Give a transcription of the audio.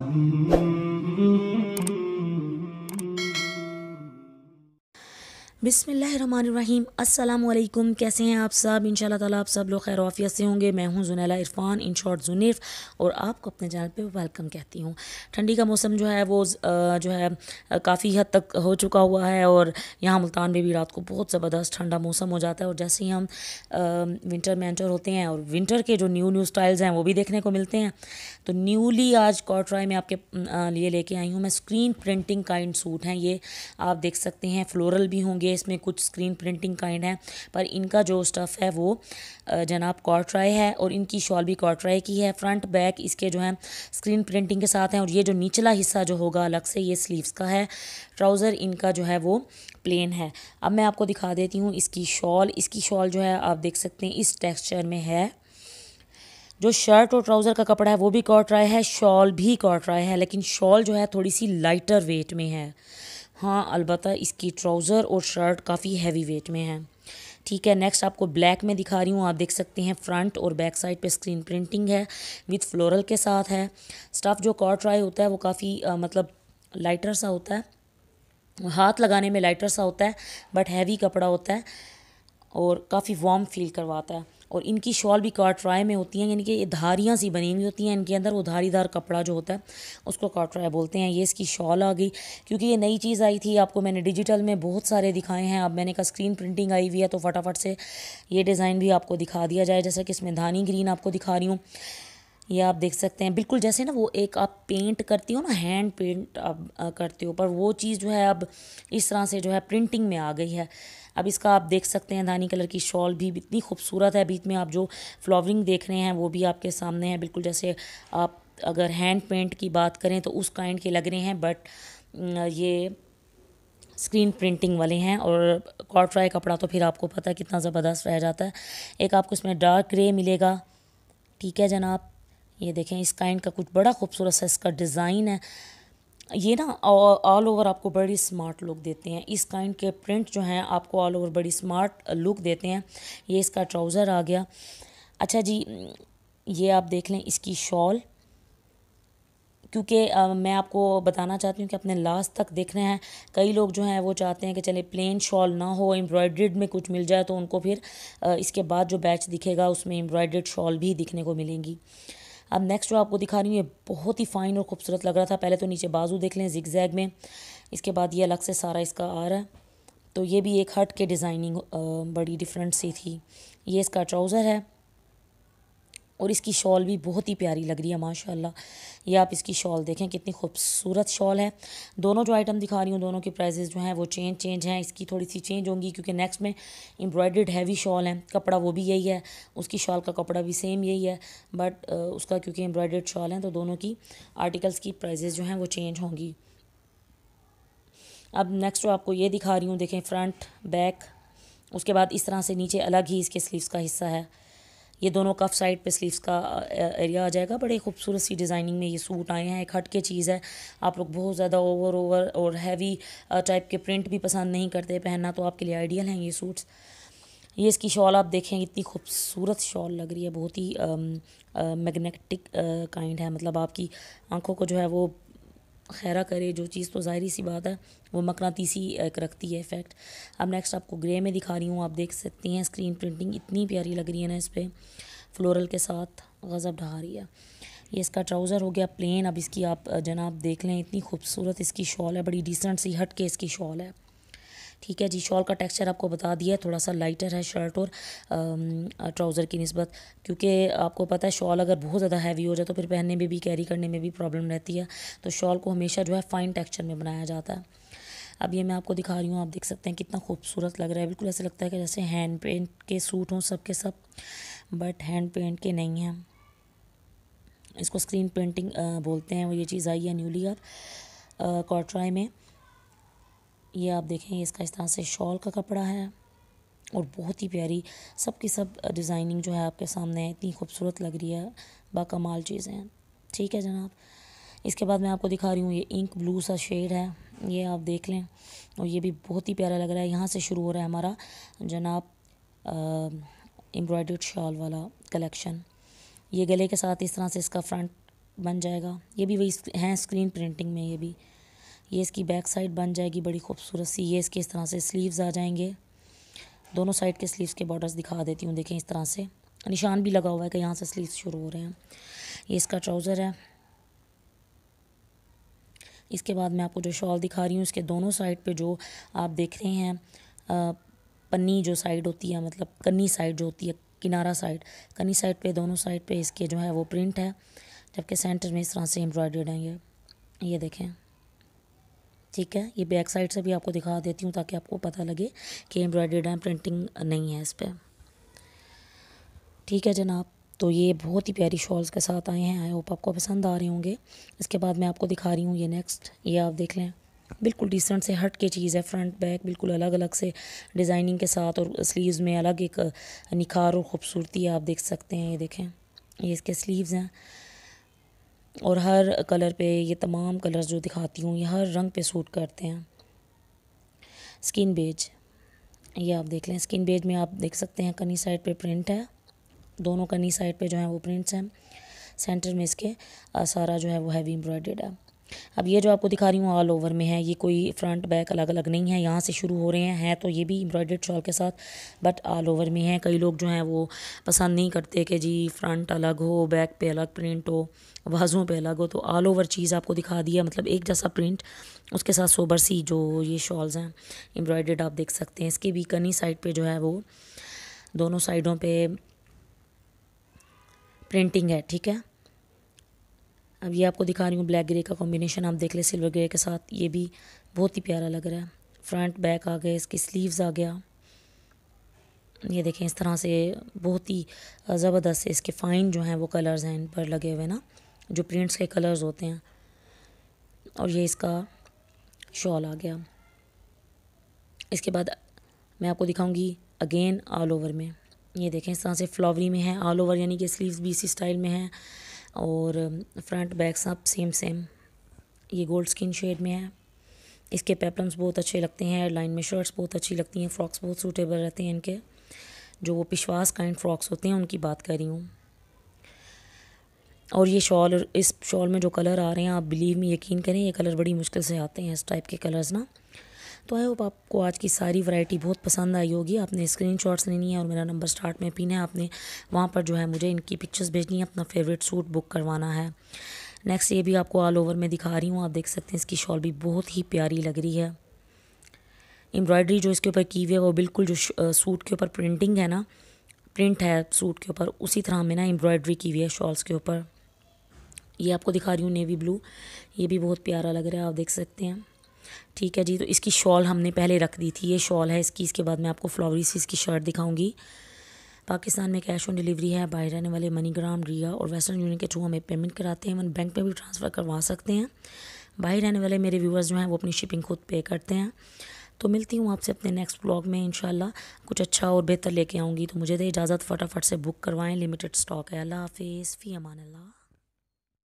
Mm-hmm. बिसमीम् अल्लाम कैसे हैं आप सब इन ताला आप सब लोग खैरवाफियत से होंगे मैं हूं जुनैला इरफान इन शॉर्ट जुनीफ और आपको अपने चैनल पे वेलकम कहती हूं ठंडी का मौसम जो है वो जो है काफ़ी हद तक हो चुका हुआ है और यहाँ मुल्तान में भी रात को बहुत ज़बरदस्त ठंडा मौसम हो जाता है और जैसे ही हम विंटर में एंटर होते हैं और विंटर के जो न्यू न्यू स्टाइल्स हैं वो भी देखने को मिलते हैं तो न्यूली आज कॉट्राई में आपके लिए लेके आई हूँ मैं स्क्रीन प्रिंटिंग काइंड सूट हैं ये आप देख सकते हैं फ्लोरल भी होंगे इसमें कुछ स्क्रीन प्रिंटिंग काइंड है पर इनका जो स्टफ़ है वो जनाब कॉटराय है और इनकी शॉल भी कॉटराय की है फ्रंट बैक इसके जो है स्क्रीन प्रिंटिंग के साथ हैं और ये जो निचला हिस्सा जो होगा अलग से ये स्लीव्स का है ट्राउज़र इनका जो है वो प्लेन है अब मैं आपको दिखा देती हूँ इसकी शॉल इसकी शॉल जो है आप देख सकते हैं इस टेक्स्चर में है जो शर्ट और ट्राउज़र का कपड़ा है वो भी रहा है शॉल भी कॉटराय है लेकिन शॉल जो है थोड़ी सी लाइटर वेट में है हाँ अलबत् इसकी ट्राउज़र और शर्ट काफ़ी हैवी वेट में है ठीक है नेक्स्ट आपको ब्लैक में दिखा रही हूँ आप देख सकते हैं फ्रंट और बैक साइड पे स्क्रीन प्रिंटिंग है विथ फ्लोरल के साथ है स्टफ़ जो कॉट ट्राई होता है वो काफ़ी मतलब लाइटर सा होता है हाथ लगाने में लाइटर सा होता है बट हैवी कपड़ा होता है और काफ़ी वार्म फील करवाता है और इनकी शॉल भी काटराय में होती हैं यानी कि ये धारियाँ सी बनी हुई होती हैं इनके अंदर वो धारीदार कपड़ा जो होता है उसको काटराय बोलते हैं ये इसकी शॉल आ गई क्योंकि ये नई चीज़ आई थी आपको मैंने डिजिटल में बहुत सारे दिखाए हैं अब मैंने कहा स्क्रीन प्रिंटिंग आई हुई है तो फटाफट से ये डिज़ाइन भी आपको दिखा दिया जाए जैसा कि इसमें धानी ग्रीन आपको दिखा रही हूँ ये आप देख सकते हैं बिल्कुल जैसे ना वो एक आप पेंट करती हो ना हैंड पेंट आप करते हो पर वो चीज़ जो है अब इस तरह से जो है प्रिंटिंग में आ गई है अब इसका आप देख सकते हैं धानी कलर की शॉल भी इतनी खूबसूरत है बीच में आप जो फ्लावरिंग देख रहे हैं वो भी आपके सामने है बिल्कुल जैसे आप अगर हैंड पेंट की बात करें तो उस काइंड के लग रहे हैं बट ये स्क्रीन प्रिंटिंग वाले हैं और फ्राई कपड़ा तो फिर आपको पता है कितना ज़बरदस्त रह जाता है एक आपको इसमें डार्क ग्रे मिलेगा ठीक है जनाब ये देखें इस काइंड का कुछ बड़ा खूबसूरत सा इसका डिज़ाइन है ये ना ऑल ओवर आपको बड़ी स्मार्ट लुक देते हैं इस काइंड के प्रिंट जो हैं आपको ऑल ओवर बड़ी स्मार्ट लुक देते हैं ये इसका ट्राउज़र आ गया अच्छा जी ये आप देख लें इसकी शॉल क्योंकि मैं आपको बताना चाहती हूँ कि अपने लास्ट तक देखना है कई लोग जो हैं वो चाहते हैं कि चले प्लेन शॉल ना हो एम्ब्रॉयड्रेड में कुछ मिल जाए तो उनको फिर इसके बाद जो बैच दिखेगा उसमें एम्ब्रॉयड्रेड शॉल भी दिखने को मिलेंगी अब नेक्स्ट जो आपको दिखा रही हूँ ये बहुत ही फाइन और खूबसूरत लग रहा था पहले तो नीचे बाजू देख लें जिगजैग में इसके बाद ये अलग से सारा इसका आ रहा है तो ये भी एक हट के डिज़ाइनिंग बड़ी डिफरेंट सी थी ये इसका ट्राउज़र है और इसकी शॉल भी बहुत ही प्यारी लग रही है माशाल्लाह ये आप इसकी शॉल देखें कितनी खूबसूरत शॉल है दोनों जो आइटम दिखा रही हूँ दोनों के प्राइजेज़ जो हैं वो चेंज चेंज हैं इसकी थोड़ी सी चेंज होंगी क्योंकि नेक्स्ट में एम्ब्रॉयडर्ड हैवी शॉल है कपड़ा वो भी यही है उसकी शॉल का कपड़ा भी सेम यही है बट उसका क्योंकि एम्ब्रॉयडर्ड शॉल है तो दोनों की आर्टिकल्स की प्राइजेज़ जो हैं वो चेंज होंगी अब नेक्स्ट जो आपको ये दिखा रही हूँ देखें फ्रंट बैक उसके बाद इस तरह से नीचे अलग ही इसके स्लीव्स का हिस्सा है ये दोनों कफ साइड पे स्लीव्स का एरिया आ जाएगा बड़े खूबसूरत सी डिज़ाइनिंग में ये सूट आए हैं एक हट के चीज़ है आप लोग बहुत ज़्यादा ओवर ओवर और हैवी टाइप के प्रिंट भी पसंद नहीं करते पहनना तो आपके लिए आइडियल हैं ये सूट्स ये इसकी शॉल आप देखें इतनी खूबसूरत शॉल लग रही है बहुत ही मैग्नेटिक काइंड है मतलब आपकी आंखों को जो है वो खैरा करे जो चीज़ तो ज़ाहरी सी बात है वो मकनातीसी एक रखती है इफ़ेक्ट अब नेक्स्ट आपको ग्रे में दिखा रही हूँ आप देख सकते हैं स्क्रीन प्रिंटिंग इतनी प्यारी लग रही है ना इस पर फ्लोरल के साथ गज़ब ढहा रही है ये इसका ट्राउज़र हो गया प्लेन अब इसकी आप जनाब देख लें इतनी खूबसूरत इसकी शॉल है बड़ी डिसेंट सी हट के इसकी शॉल है ठीक है जी शॉल का टेक्सचर आपको बता दिया है थोड़ा सा लाइटर है शर्ट और ट्राउज़र की नस्बत क्योंकि आपको पता है शॉल अगर बहुत ज़्यादा हैवी हो जाए तो फिर पहनने में भी कैरी करने में भी प्रॉब्लम रहती है तो शॉल को हमेशा जो है फ़ाइन टेक्स्चर में बनाया जाता है अब ये मैं आपको दिखा रही हूँ आप देख सकते हैं कितना खूबसूरत लग रहा है बिल्कुल ऐसे लगता है कि जैसे हैंड पेंट के सूट हों सब के सब बट हैंड पेंट के नहीं हैं इसको स्क्रीन पेंटिंग बोलते हैं वो ये चीज़ आई है न्यूली अब कॉटराई में ये आप देखें इसका इस तरह से शॉल का कपड़ा है और बहुत ही प्यारी सब की सब डिज़ाइनिंग जो है आपके सामने इतनी खूबसूरत लग रही है बाकमाल चीज़ें हैं ठीक है जनाब इसके बाद मैं आपको दिखा रही हूँ ये इंक ब्लू सा शेड है ये आप देख लें और ये भी बहुत ही प्यारा लग रहा है यहाँ से शुरू हो रहा है हमारा जनाब एम्ब्रॉयड शॉल वाला कलेक्शन ये गले के साथ इस तरह से इसका फ्रंट बन जाएगा ये भी वही हैं स्क्रीन प्रिंटिंग में ये भी ये इसकी बैक साइड बन जाएगी बड़ी खूबसूरत सी ये इसके इस तरह से स्लीव्स आ जाएंगे दोनों साइड के स्लीव्स के बॉर्डर्स दिखा देती हूँ देखें इस तरह से निशान भी लगा हुआ है कि यहाँ से स्लीव्स शुरू हो रहे हैं ये इसका ट्राउज़र है इसके बाद मैं आपको जो शॉल दिखा रही हूँ इसके दोनों साइड पर जो आप देख रहे हैं पन्नी जो साइड होती है मतलब कन्नी साइड जो होती है किनारा साइड कन्नी साइड पर दोनों साइड पर इसके जो है वो प्रिंट है जबकि सेंटर में इस तरह से एम्ब्रॉयडर्ड हैं ये ये देखें ठीक है ये बैक साइड से भी आपको दिखा देती हूँ ताकि आपको पता लगे कि एम्ब्रॉयडेड है प्रिंटिंग नहीं है इस पर ठीक है जनाब तो ये बहुत ही प्यारी शॉल्स के साथ आए हैं आई होप आपको पसंद आ रहे होंगे इसके बाद मैं आपको दिखा रही हूँ ये नेक्स्ट ये आप देख लें बिल्कुल डिसेंट से हट के चीज़ है फ्रंट बैक बिल्कुल अलग अलग से डिज़ाइनिंग के साथ और स्लीव्स में अलग एक निखार और ख़ूबसूरती आप देख सकते हैं ये देखें ये इसके स्लीव्स हैं और हर कलर पे ये तमाम कलर्स जो दिखाती हूँ ये हर रंग पे सूट करते हैं स्किन बेज ये आप देख लें स्किन बेज में आप देख सकते हैं कनी साइड पे प्रिंट है दोनों कनी साइड पे जो है वो प्रिंट्स हैं सेंटर में इसके सारा जो है वो हैवी एम्ब्रॉयडेड है अब ये जो आपको दिखा रही हूँ ऑल ओवर में है ये कोई फ्रंट बैक अलग अलग नहीं है यहाँ से शुरू हो रहे हैं हैं तो ये भी एम्ब्रॉयडर्ड शॉल के साथ बट ऑल ओवर में है कई लोग जो हैं वो पसंद नहीं करते कि जी फ्रंट अलग हो बैक पे अलग प्रिंट हो बाजू पे अलग हो तो ऑल ओवर चीज़ आपको दिखा दी है मतलब एक जैसा प्रिंट उसके साथ सोबर सी जो ये शॉल्स हैं एम्ब्रॉयडर्ड आप देख सकते हैं इसकी भी कनी साइड पर जो है वो दोनों साइडों पर प्रिंटिंग है ठीक है अब ये आपको दिखा रही हूँ ब्लैक ग्रे का कॉम्बिनेशन आप देख लें सिल्वर ग्रे के साथ ये भी बहुत ही प्यारा लग रहा है फ्रंट बैक आ गए इसकी स्लीव्स आ गया ये देखें इस तरह से बहुत ही ज़बरदस्त इसके फ़ाइन जो हैं वो कलर्स हैं इन पर लगे हुए ना जो प्रिंट्स के कलर्स होते हैं और ये इसका शॉल आ गया इसके बाद मैं आपको दिखाऊंगी अगेन ऑल ओवर में ये देखें इस तरह से फ्लावरी में है ऑल ओवर यानी कि स्लीव्स भी इसी स्टाइल में हैं और फ्रंट बैक सब सेम सेम ये गोल्ड स्किन शेड में है इसके पेपलम्स बहुत अच्छे लगते हैं लाइन में शर्ट्स बहुत अच्छी लगती हैं फ़्रॉक्स बहुत सूटेबल रहते हैं इनके जो वो पिशवास काइंड फ़्रॉक्स होते हैं उनकी बात कर रही हूँ और ये शॉल इस शॉल में जो कलर आ रहे हैं आप बिलीव में यकीन करें ये कलर बड़ी मुश्किल से आते हैं इस टाइप के कलर्स ना तो आई होप आपको आज की सारी वैरायटी बहुत पसंद आई होगी आपने स्क्रीन लेनी है और मेरा नंबर स्टार्ट में पीना है आपने वहाँ पर जो है मुझे इनकी पिक्चर्स भेजनी है अपना फेवरेट सूट बुक करवाना है नेक्स्ट ये भी आपको ऑल ओवर में दिखा रही हूँ आप देख सकते हैं इसकी शॉल भी बहुत ही प्यारी लग रही है एम्ब्रॉयडरी जो इसके ऊपर की हुई है वो बिल्कुल जो सूट के ऊपर प्रिंटिंग है ना प्रिंट है सूट के ऊपर उसी तरह में ना एम्ब्रॉयडरी की हुई है शॉल्स के ऊपर ये आपको दिखा रही हूँ नेवी ब्लू ये भी बहुत प्यारा लग रहा है आप देख सकते हैं ठीक है जी तो इसकी शॉल हमने पहले रख दी थी ये शॉल है इसकी इसके बाद मैं आपको फ्लावरी से इसकी शर्ट दिखाऊंगी पाकिस्तान में कैश ऑन डिलीवरी है बाहर रहने वाले मनीग्राम रिया और वेस्टर्न यूनियन के थ्रू हमें पेमेंट कराते हैं वन बैंक में भी ट्रांसफ़र करवा सकते हैं बाहर रहने वाले मेरे व्यूवर्स जो हैं वो अपनी शिपिंग खुद पे करते हैं तो मिलती हूँ आपसे अपने नेक्स्ट ब्लॉग में इन कुछ अच्छा और बेहतर लेके आऊँगी तो मुझे दे इजाज़त फटाफट से बुक करवाएँ लिमिटेड स्टॉक है अल्लाह हाफिज़ फ़ी अमान अल्लाह